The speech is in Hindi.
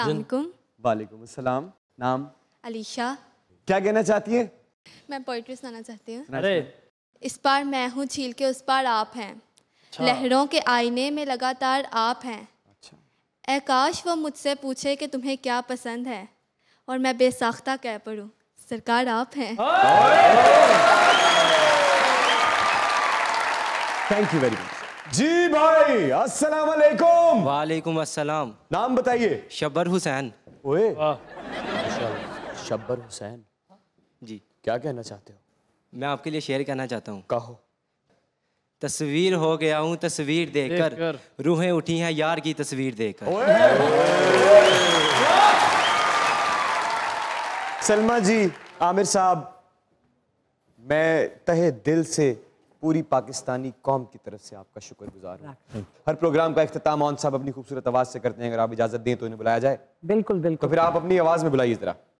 वालेकुम अस्सलाम नाम अलीशा क्या कहना चाहती है मैं पोइट्री सुनाना चाहती हूँ इस पार मैं हूँ झील के उस पार आप हैं अच्छा। लहरों के आईने में लगातार आप हैं अच्छा। आकाश वो मुझसे पूछे कि तुम्हें क्या पसंद है और मैं बेसाख्ता कह पढ़ूँ सरकार आप हैं थैंक यू वेरी मच जी भाई अस्सलाम वालेकुम वालेकुम अस्सलाम नाम बताइए शब्बर हुसैन ओए शब्बर हुसैन जी क्या कहना चाहते हो मैं आपके लिए शेयर कहना चाहता हूँ कहो तस्वीर हो गया हूँ तस्वीर देखकर रूहें उठी हैं यार की तस्वीर देखकर सलमा जी आमिर साहब मैं तहे दिल से पूरी पाकिस्तानी कौम की तरफ से आपका शुक्र गुजार हर प्रोग्राम का अख्ताम ऑन साहब अपनी खूबसूरत आवाज़ से करते हैं अगर आप इजाज़त दें तो इन्हें बुलाया जाए बिल्कुल बिल्कुल तो फिर आप अपनी आवाज़ में बुलाइए ज़रा